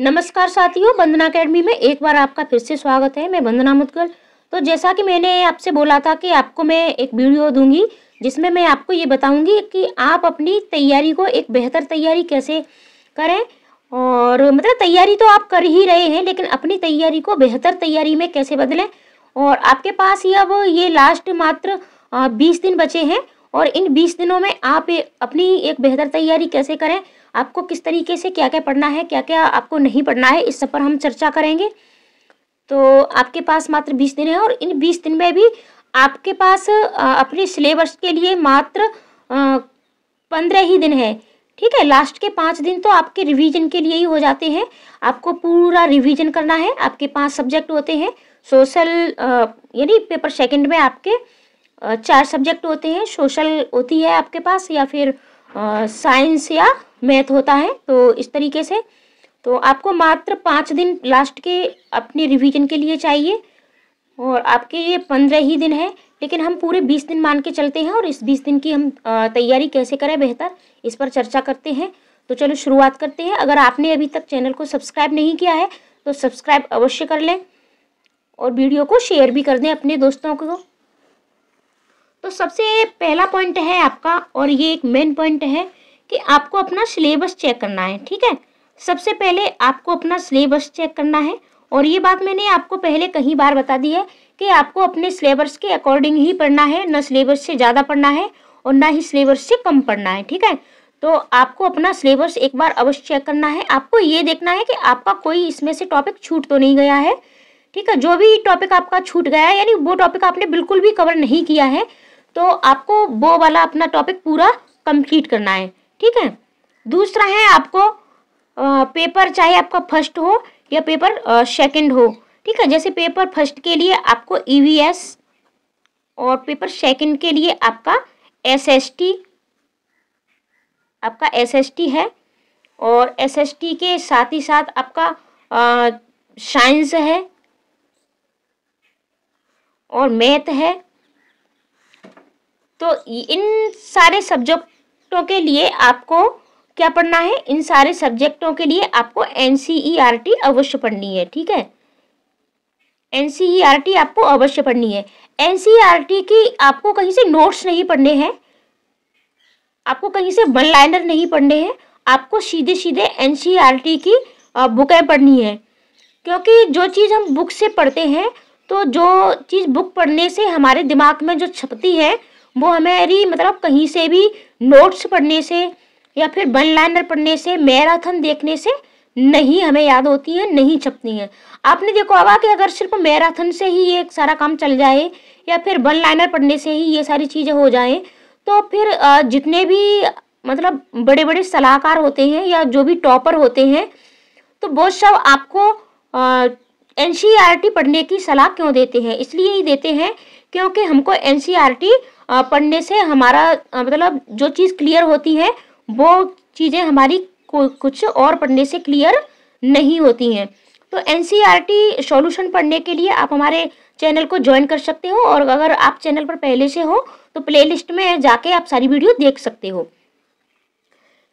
नमस्कार साथियों वंदना अकेडमी में एक बार आपका फिर से स्वागत है मैं वंदना मुदगल तो जैसा कि मैंने आपसे बोला था कि आपको मैं एक वीडियो दूंगी जिसमें मैं आपको ये बताऊंगी कि आप अपनी तैयारी को एक बेहतर तैयारी कैसे करें और मतलब तैयारी तो आप कर ही रहे हैं लेकिन अपनी तैयारी को बेहतर तैयारी में कैसे बदलें और आपके पास ये अब ये लास्ट मात्र बीस दिन बचे हैं और इन बीस दिनों में आप अपनी एक बेहतर तैयारी कैसे करें आपको किस तरीके से क्या क्या पढ़ना है क्या क्या आपको नहीं पढ़ना है इस सब पर हम चर्चा करेंगे तो आपके पास मात्र बीस दिन है और इन बीस दिन में भी आपके पास अपने सिलेबस के लिए मात्र पंद्रह ही दिन है ठीक है लास्ट के पाँच दिन तो आपके रिवीजन के लिए ही हो जाते हैं आपको पूरा रिवीजन करना है आपके पाँच सब्जेक्ट होते हैं सोशल यानी पेपर सेकंड में आपके चार सब्जेक्ट होते हैं सोशल होती है आपके पास या फिर साइंस या मैथ होता है तो इस तरीके से तो आपको मात्र पाँच दिन लास्ट के अपने रिवीजन के लिए चाहिए और आपके ये पंद्रह ही दिन है लेकिन हम पूरे बीस दिन मान के चलते हैं और इस बीस दिन की हम तैयारी कैसे करें बेहतर इस पर चर्चा करते हैं तो चलो शुरुआत करते हैं अगर आपने अभी तक चैनल को सब्सक्राइब नहीं किया है तो सब्सक्राइब अवश्य कर लें और वीडियो को शेयर भी कर दें अपने दोस्तों को तो सबसे पहला पॉइंट है आपका और ये एक मेन पॉइंट है कि आपको अपना सिलेबस चेक करना है ठीक है सबसे पहले आपको अपना सिलेबस चेक करना है और ये बात मैंने आपको पहले कहीं बार बता दी है कि आपको अपने सिलेबस के अकॉर्डिंग ही पढ़ना है ना सिलेबस से ज़्यादा पढ़ना है और ना ही सिलेबस से कम पढ़ना है ठीक है तो आपको अपना सिलेबस एक बार अवश्य चेक करना है आपको ये देखना है कि आपका कोई इसमें से टॉपिक छूट तो नहीं गया है ठीक है जो भी टॉपिक आपका छूट गया है यानी वो टॉपिक आपने बिल्कुल भी कवर नहीं किया है तो आपको वो वाला अपना टॉपिक पूरा कंप्लीट करना है ठीक है दूसरा है आपको पेपर चाहे आपका फर्स्ट हो या पेपर सेकंड हो ठीक है जैसे पेपर फर्स्ट के लिए आपको ईवीएस e और पेपर सेकंड के लिए आपका एसएसटी आपका एसएसटी है और एसएसटी के साथ ही साथ आपका साइंस है और मैथ है तो इन सारे सब्जेक्टों के लिए आपको क्या पढ़ना है इन सारे सब्जेक्टों के लिए आपको एन e अवश्य पढ़नी है ठीक है एन e आपको अवश्य पढ़नी है एन e की आपको कहीं से नोट्स नहीं पढ़ने हैं आपको कहीं से वन लाइनर नहीं पढ़ने हैं आपको सीधे सीधे एन की बुकें पढ़नी है क्योंकि जो चीज़ हम बुक से पढ़ते हैं तो जो चीज़ बुक पढ़ने से हमारे दिमाग में जो छपती है वो हमारी मतलब कहीं से भी नोट्स पढ़ने से या फिर वन लाइनर पढ़ने से मैराथन देखने से नहीं हमें याद होती है नहीं छपती हैं आपने देखो होगा कि अगर सिर्फ मैराथन से ही ये सारा काम चल जाए या फिर वन लाइनर पढ़ने से ही ये सारी चीज़ें हो जाए तो फिर जितने भी मतलब बड़े बड़े सलाहकार होते हैं या जो भी टॉपर होते हैं तो वो सब आपको एन e पढ़ने की सलाह क्यों देते हैं इसलिए ही देते हैं क्योंकि हमको एन पढ़ने से हमारा मतलब जो चीज़ क्लियर होती है वो चीज़ें हमारी कुछ और पढ़ने से क्लियर नहीं होती हैं तो N C R T solution पढ़ने के लिए आप हमारे चैनल को ज्वाइन कर सकते हो और अगर आप चैनल पर पहले से हो तो प्लेलिस्ट में जाके आप सारी वीडियो देख सकते हो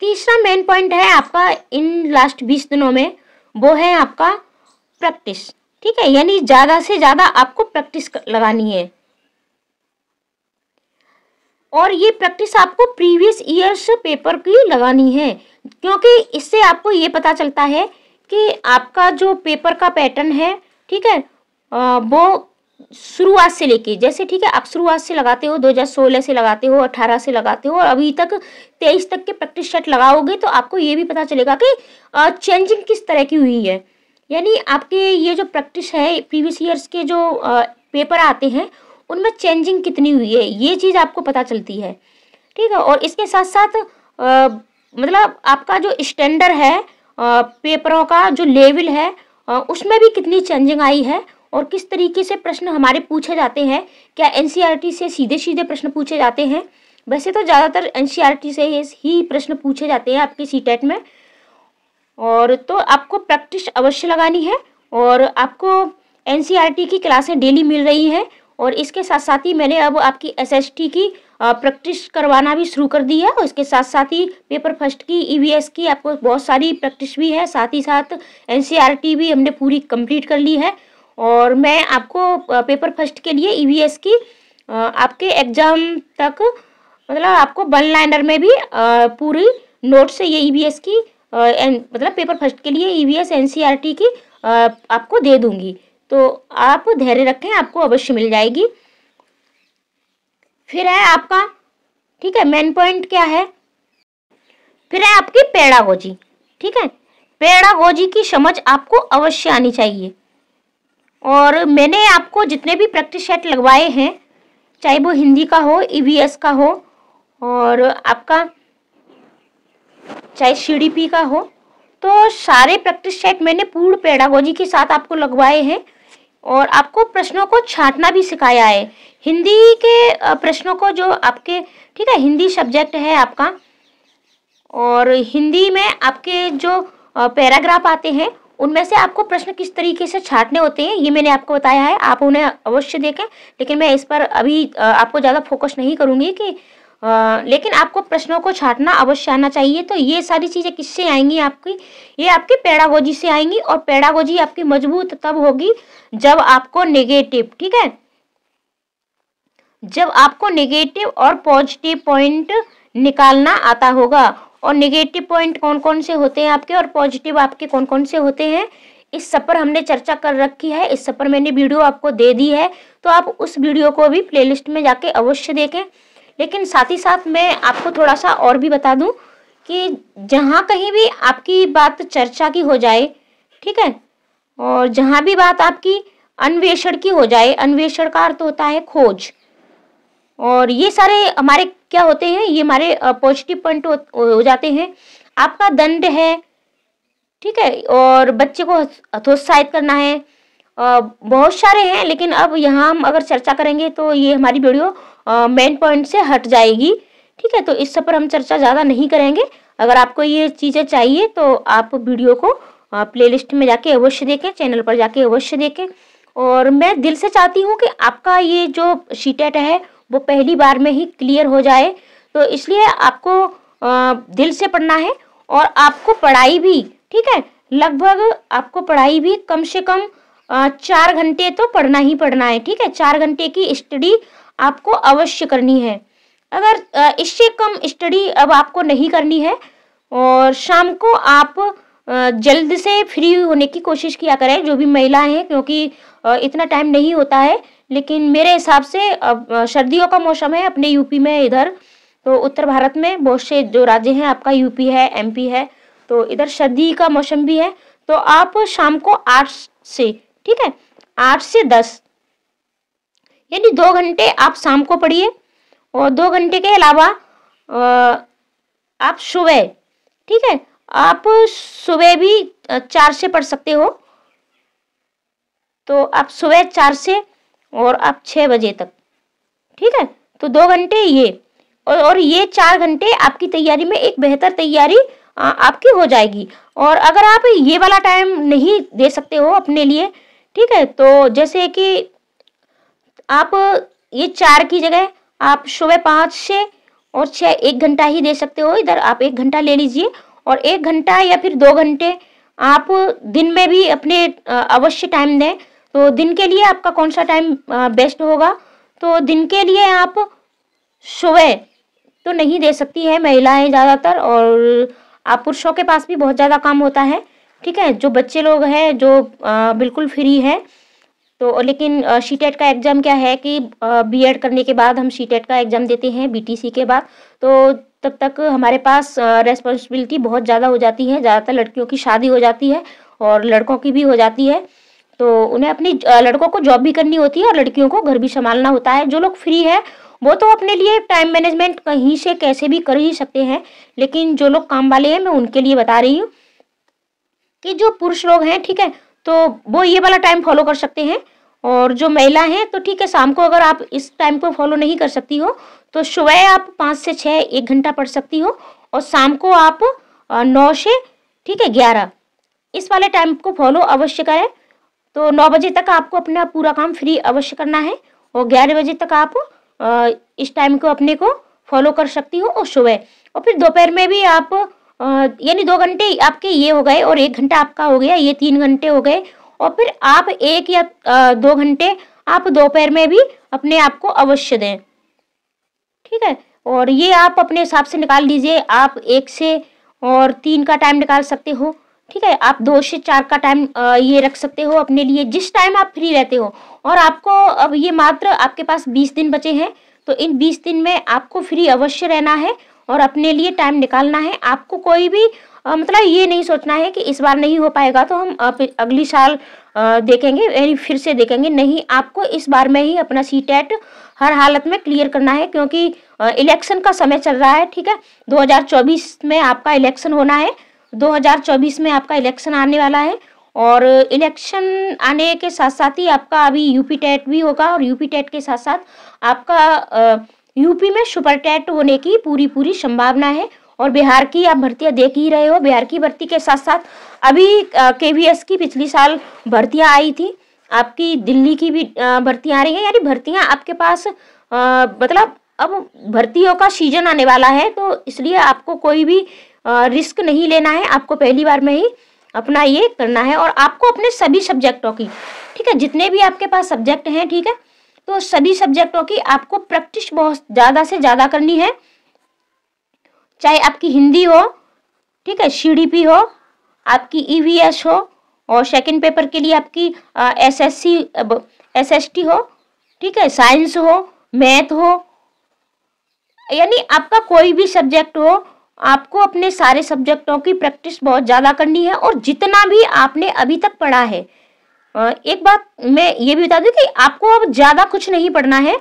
तीसरा मेन पॉइंट है आपका इन लास्ट बीस दिनों में वो है आपका प्रैक्टिस ठीक है यानी ज़्यादा से ज़्यादा आपको प्रैक्टिस लगानी है और ये प्रैक्टिस आपको प्रीवियस ईयर्स पेपर की लगानी है क्योंकि इससे आपको ये पता चलता है कि आपका जो पेपर का पैटर्न है ठीक है आ, वो शुरुआत से लेके जैसे ठीक है आप शुरुआत से लगाते हो 2016 से लगाते हो 18 से लगाते हो और अभी तक 23 तक के प्रैक्टिस सेट लगाओगे तो आपको ये भी पता चलेगा कि चेंजिंग किस तरह की हुई है यानी आपके ये जो प्रैक्टिस है प्रीवियस ईयर्स के जो आ, पेपर आते हैं उनमें चेंजिंग कितनी हुई है ये चीज़ आपको पता चलती है ठीक है और इसके साथ साथ आ, मतलब आपका जो स्टैंडर्ड है आ, पेपरों का जो लेवल है आ, उसमें भी कितनी चेंजिंग आई है और किस तरीके से प्रश्न हमारे पूछे जाते हैं क्या एन e से सीधे सीधे प्रश्न पूछे जाते हैं वैसे तो ज़्यादातर एन e से ही प्रश्न पूछे जाते हैं आपके सी e में और तो आपको प्रैक्टिस अवश्य लगानी है और आपको एन की क्लासें डेली मिल रही हैं और इसके साथ साथ ही मैंने अब आपकी टी की प्रैक्टिस करवाना भी शुरू कर दी है और इसके साथ साथ ही पेपर फर्स्ट की ईवीएस e की आपको बहुत सारी प्रैक्टिस भी है साथ ही साथ एनसीईआरटी e भी हमने पूरी कंप्लीट कर ली है और मैं आपको पेपर फर्स्ट के लिए ईवीएस e की आपके एग्ज़ाम तक मतलब आपको वन लाइनर में भी पूरी नोट से ये एस की मतलब पेपर फर्स्ट के लिए आर टी की आपको दे दूँगी तो आप धैर्य रखें आपको अवश्य मिल जाएगी फिर है आपका ठीक है मेन पॉइंट क्या है फिर है आपकी पेड़ागोजी ठीक है पेड़ागोजी की समझ आपको अवश्य आनी चाहिए और मैंने आपको जितने भी प्रैक्टिस सेट लगवाए हैं चाहे वो हिंदी का हो ईवीएस e का हो और आपका चाहे सीडीपी का हो तो सारे प्रैक्टिस सेट मैंने पूर्ण पेडागोजी के साथ आपको लगवाए हैं और आपको प्रश्नों को छाटना भी सिखाया है हिंदी के प्रश्नों को जो आपके ठीक है हिंदी सब्जेक्ट है आपका और हिंदी में आपके जो पैराग्राफ आते हैं उनमें से आपको प्रश्न किस तरीके से छाटने होते हैं ये मैंने आपको बताया है आप उन्हें अवश्य देखें लेकिन मैं इस पर अभी आपको ज़्यादा फोकस नहीं करूँगी कि आ, लेकिन आपको प्रश्नों को छाटना अवश्य आना चाहिए तो ये सारी चीज़ें किससे आएंगी आपकी ये आपकी पेड़ागोजी से आएंगी और पेड़ागोजी आपकी मजबूत तब होगी जब आपको नेगेटिव ठीक है जब आपको नेगेटिव और पॉजिटिव पॉइंट निकालना आता होगा और नेगेटिव पॉइंट कौन कौन से होते हैं आपके और पॉजिटिव आपके कौन कौन से होते हैं इस सब पर हमने चर्चा कर रखी है इस सब पर मैंने वीडियो आपको दे दी है तो आप उस वीडियो को भी प्लेलिस्ट में जाके अवश्य देखें लेकिन साथ ही साथ मैं आपको थोड़ा सा और भी बता दूं कि जहाँ कहीं भी आपकी बात चर्चा की हो जाए ठीक है और जहाँ भी बात आपकी अन्वेषण की हो जाए अन्वेषण का अर्थ होता है खोज और ये सारे हमारे क्या होते हैं ये हमारे पॉजिटिव पॉइंट हो, हो जाते हैं आपका दंड है ठीक है और बच्चे को हतोत्साहित करना है बहुत सारे हैं लेकिन अब यहाँ हम अगर चर्चा करेंगे तो ये हमारी वीडियो मेन पॉइंट से हट जाएगी ठीक है तो इस सब पर हम चर्चा ज़्यादा नहीं करेंगे अगर आपको ये चीज़ें चाहिए तो आप वीडियो को प्लेलिस्ट में जाके अवश्य देखें चैनल पर जाके अवश्य देखें और मैं दिल से चाहती हूँ कि आपका ये जो सीटेट है वो पहली बार में ही क्लियर हो जाए तो इसलिए आपको दिल से पढ़ना है और आपको पढ़ाई भी ठीक है लगभग आपको पढ़ाई भी कम से कम चार घंटे तो पढ़ना ही पढ़ना है ठीक है चार घंटे की स्टडी आपको अवश्य करनी है अगर इससे कम स्टडी अब आपको नहीं करनी है और शाम को आप जल्द से फ्री होने की कोशिश किया करें जो भी महिलाएं हैं क्योंकि इतना टाइम नहीं होता है लेकिन मेरे हिसाब से अब सर्दियों का मौसम है अपने यूपी में इधर तो उत्तर भारत में बहुत से जो राज्य हैं आपका यूपी है एमपी है तो इधर सर्दी का मौसम भी है तो आप शाम को आठ से ठीक है आठ से दस यानी दो घंटे आप शाम को पढ़िए और दो घंटे के अलावा आप सुबह ठीक है आप सुबह भी चार से पढ़ सकते हो तो आप सुबह चार से और आप छः बजे तक ठीक है तो दो घंटे ये और और ये चार घंटे आपकी तैयारी में एक बेहतर तैयारी आपकी हो जाएगी और अगर आप ये वाला टाइम नहीं दे सकते हो अपने लिए ठीक है तो जैसे कि आप ये चार की जगह आप सुबह पाँच से और छः एक घंटा ही दे सकते हो इधर आप एक घंटा ले लीजिए और एक घंटा या फिर दो घंटे आप दिन में भी अपने अवश्य टाइम दें तो दिन के लिए आपका कौन सा टाइम बेस्ट होगा तो दिन के लिए आप सुबह तो नहीं दे सकती है महिलाएं ज़्यादातर और आप पुरुषों के पास भी बहुत ज़्यादा काम होता है ठीक है जो बच्चे लोग हैं जो आ, बिल्कुल फ्री है तो लेकिन सी टेट e का एग्ज़ाम क्या है कि बी एड करने के बाद हम सी टेट e का एग्ज़ाम देते हैं बी टी सी के बाद तो तब तक हमारे पास रेस्पॉन्सिबिलिटी बहुत ज़्यादा हो जाती है ज़्यादातर लड़कियों की शादी हो जाती है और लड़कों की भी हो जाती है तो उन्हें अपनी लड़कों को जॉब भी करनी होती है और लड़कियों को घर भी संभालना होता है जो लोग फ्री है वो तो अपने लिए टाइम मैनेजमेंट कहीं से कैसे भी कर ही सकते हैं लेकिन जो लोग काम वाले हैं मैं उनके लिए बता रही हूँ कि जो पुरुष लोग हैं ठीक है तो वो ये वाला टाइम फॉलो कर सकते हैं और जो महिला हैं तो ठीक है शाम को अगर आप इस टाइम को फॉलो नहीं कर सकती हो तो सुबह आप पाँच से छः एक घंटा पढ़ सकती हो और शाम को आप नौ से ठीक है ग्यारह इस वाले टाइम को फॉलो अवश्य करें तो नौ बजे तक आपको अपना पूरा काम फ्री अवश्य करना है और ग्यारह बजे तक आप इस टाइम को अपने को फॉलो कर सकती हो और सुबह और फिर दोपहर में भी आप यानी दो घंटे आपके ये हो गए और एक घंटा आपका हो गया ये तीन घंटे हो गए और फिर आप एक या दो घंटे आप दोपहर में भी अपने आप को अवश्य दें ठीक है और ये आप अपने हिसाब से निकाल लीजिए आप एक से और तीन का टाइम निकाल सकते हो ठीक है आप दो से चार का टाइम ये रख सकते हो अपने लिए जिस टाइम आप फ्री रहते हो और आपको अब ये मात्र आपके पास बीस दिन बचे हैं तो इन बीस दिन में आपको फ्री अवश्य रहना है और अपने लिए टाइम निकालना है आपको कोई भी आ, मतलब ये नहीं सोचना है कि इस बार नहीं हो पाएगा तो हम अगली साल आ, देखेंगे यानी फिर से देखेंगे नहीं आपको इस बार में ही अपना सी टेट हर हालत में क्लियर करना है क्योंकि इलेक्शन का समय चल रहा है ठीक है 2024 में आपका इलेक्शन होना है 2024 में आपका इलेक्शन आने वाला है और इलेक्शन आने के साथ साथ ही आपका अभी यूपी टेट भी होगा और यूपी टेट के साथ साथ आपका यूपी में सुपर टेट होने की पूरी पूरी संभावना है और बिहार की आप भर्तियां देख ही रहे हो बिहार की भर्ती के साथ साथ अभी के की पिछली साल भर्तियां आई थी आपकी दिल्ली की भी भर्तियां आ रही हैं यानी भर्तियां आपके पास मतलब अब भर्तियों का सीजन आने वाला है तो इसलिए आपको कोई भी आ, रिस्क नहीं लेना है आपको पहली बार में ही अपना ये करना है और आपको अपने सभी सब्जेक्टों की ठीक है जितने भी आपके पास सब्जेक्ट हैं ठीक है तो सभी सब्जेक्टों की आपको प्रैक्टिस बहुत ज़्यादा से ज़्यादा करनी है चाहे आपकी हिंदी हो ठीक है सी हो आपकी ई e हो और सेकेंड पेपर के लिए आपकी S S C S S T हो ठीक है साइंस हो मैथ हो यानी आपका कोई भी सब्जेक्ट हो आपको अपने सारे सब्जेक्टों की प्रैक्टिस बहुत ज़्यादा करनी है और जितना भी आपने अभी तक पढ़ा है एक बात मैं ये भी बता दूं कि आपको अब ज़्यादा कुछ नहीं पढ़ना है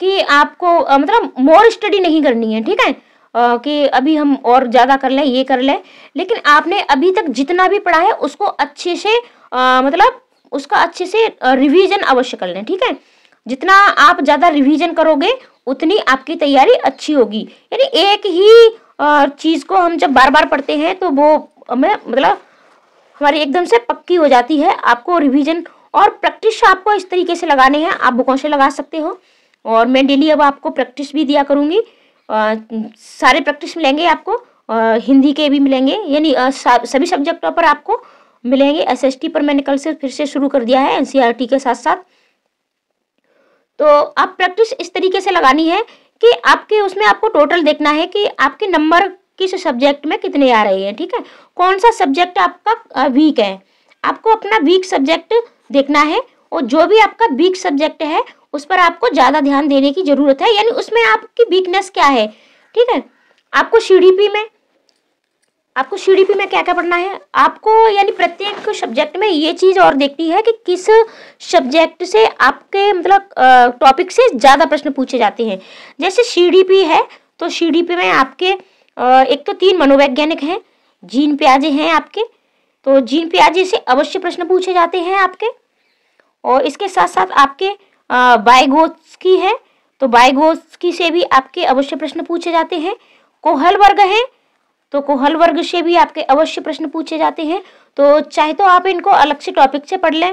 कि आपको मतलब मोर स्टडी नहीं करनी है ठीक है कि अभी हम और ज़्यादा कर लें ये कर लें लेकिन आपने अभी तक जितना भी पढ़ा है उसको अच्छे से मतलब उसका अच्छे से रिवीजन अवश्य कर लें ठीक है जितना आप ज़्यादा रिवीजन करोगे उतनी आपकी तैयारी अच्छी होगी यानी एक ही चीज़ को हम जब बार बार पढ़ते हैं तो वो मैं मतलब हमारी एकदम से पक्की हो जाती है आपको रिविजन और प्रैक्टिस आपको इस तरीके से लगाने हैं आप बुकों से लगा सकते हो और मैं डेली अब आपको प्रैक्टिस भी दिया करूँगी सारे प्रैक्टिस मिलेंगे आपको आ, हिंदी के भी मिलेंगे यानी सभी सब्जेक्टों पर आपको मिलेंगे एसएसटी पर मैंने कल से फिर से शुरू कर दिया है एनसीईआरटी e के साथ साथ तो आप प्रैक्टिस इस तरीके से लगानी है कि आपके उसमें आपको टोटल देखना है कि आपके नंबर किस सब्जेक्ट में कितने आ रहे हैं ठीक है कौन सा सब्जेक्ट आपका वीक है आपको अपना वीक सब्जेक्ट देखना है और जो भी आपका वीक सब्जेक्ट है उस पर आपको ज़्यादा ध्यान देने की ज़रूरत है यानी उसमें आपकी वीकनेस क्या है ठीक है आपको सी में आपको सी में क्या क्या पढ़ना है आपको यानी प्रत्येक सब्जेक्ट में ये चीज़ और देखनी है कि किस सब्जेक्ट से आपके मतलब टॉपिक से ज़्यादा प्रश्न पूछे जाते हैं जैसे सी है तो सी में आपके एक तो तीन मनोवैज्ञानिक हैं जीन प्याजे हैं आपके तो जीन प्याजे से अवश्य प्रश्न पूछे जाते हैं आपके और इसके साथ साथ आपके की है तो की से भी आपके अवश्य प्रश्न पूछे जाते हैं कोहल वर्ग है तो कोहल वर्ग से भी आपके अवश्य प्रश्न पूछे जाते हैं तो चाहे तो आप इनको अलग से टॉपिक से पढ़ लें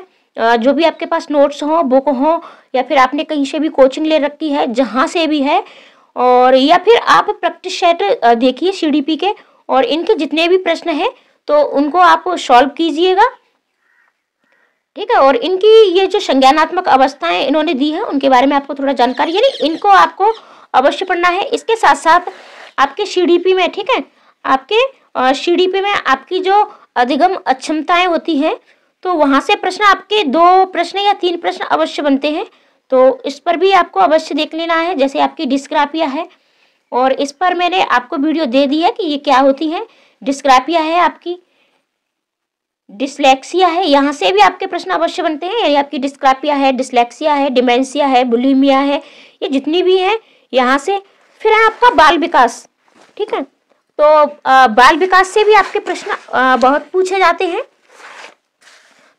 जो भी आपके पास नोट्स हों बुक हों या फिर आपने कहीं से भी कोचिंग ले रखी है जहाँ से भी है और या फिर आप प्रैक्टिस सेट देखिए सी के और इनके जितने भी प्रश्न हैं तो उनको आप सॉल्व कीजिएगा ठीक है और इनकी ये जो संज्ञानात्मक अवस्थाएं इन्होंने दी है उनके बारे में आपको थोड़ा जानकारी यानी इनको आपको अवश्य पढ़ना है इसके साथ साथ आपके सी में ठीक है आपके सी में आपकी जो अधिगम अक्षमताएं होती हैं तो वहाँ से प्रश्न आपके दो प्रश्न या तीन प्रश्न अवश्य बनते हैं तो इस पर भी आपको अवश्य देख लेना है जैसे आपकी डिस्क्रापिया है और इस पर मैंने आपको वीडियो दे दी है कि ये क्या होती है डिस्क्रापिया है आपकी डिसलेक्सिया है यहाँ से भी आपके प्रश्न अवश्य बनते हैं यानी आपकी डिस्क्रापिया है डिसलेक्सिया है डिमेंसिया है बुलिमिया है ये जितनी भी है यहाँ से फिर है आपका बाल विकास ठीक है तो आ, बाल विकास से भी आपके प्रश्न बहुत पूछे जाते हैं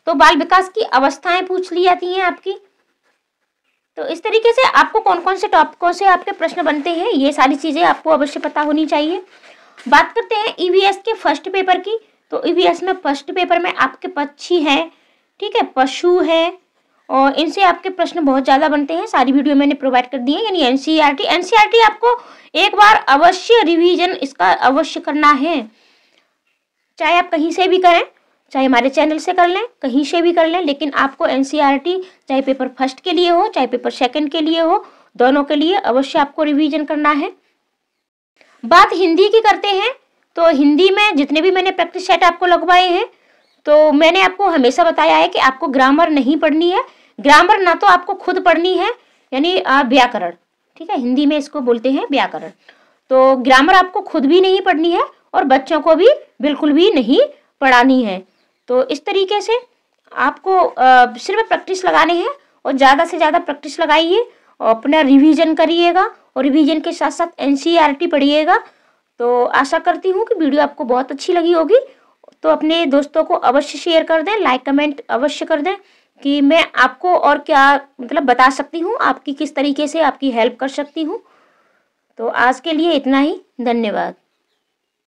तो बाल विकास की अवस्थाएं पूछ ली जाती हैं आपकी तो इस तरीके से आपको कौन कौन से टॉपिकों से आपके प्रश्न बनते हैं ये सारी चीज़ें आपको अवश्य पता होनी चाहिए बात करते हैं ईवीएस e के फर्स्ट पेपर की तो ईवीएस e में फर्स्ट पेपर में आपके पक्षी हैं ठीक है पशु है और इनसे आपके प्रश्न बहुत ज़्यादा बनते हैं सारी वीडियो मैंने प्रोवाइड कर दी है यानी एनसीईआरटी एनसीईआरटी e आपको एक बार अवश्य रिविजन इसका अवश्य करना है चाहे आप कहीं से भी करें चाहे हमारे चैनल से कर लें कहीं से भी कर लें लेकिन आपको एन e चाहे पेपर फर्स्ट के लिए हो चाहे पेपर सेकेंड के लिए हो दोनों के लिए अवश्य आपको रिविजन करना है बात हिंदी की करते हैं तो हिंदी में जितने भी मैंने प्रैक्टिस सेट आपको लगवाए हैं तो मैंने आपको हमेशा बताया है कि आपको ग्रामर नहीं पढ़नी है ग्रामर ना तो आपको खुद पढ़नी है यानी व्याकरण ठीक है हिंदी में इसको बोलते हैं व्याकरण तो ग्रामर आपको खुद भी नहीं पढ़नी है और बच्चों को भी बिल्कुल भी नहीं पढ़ानी है तो इस तरीके से आपको सिर्फ प्रैक्टिस लगानी है और ज़्यादा से ज़्यादा प्रैक्टिस लगाइए और अपना रिवीजन करिएगा और रिवीजन के साथ साथ एन पढ़िएगा तो आशा करती हूँ कि वीडियो आपको बहुत अच्छी लगी होगी तो अपने दोस्तों को अवश्य शेयर कर दें लाइक कमेंट अवश्य कर दें कि मैं आपको और क्या मतलब बता सकती हूँ आपकी किस तरीके से आपकी हेल्प कर सकती हूँ तो आज के लिए इतना ही धन्यवाद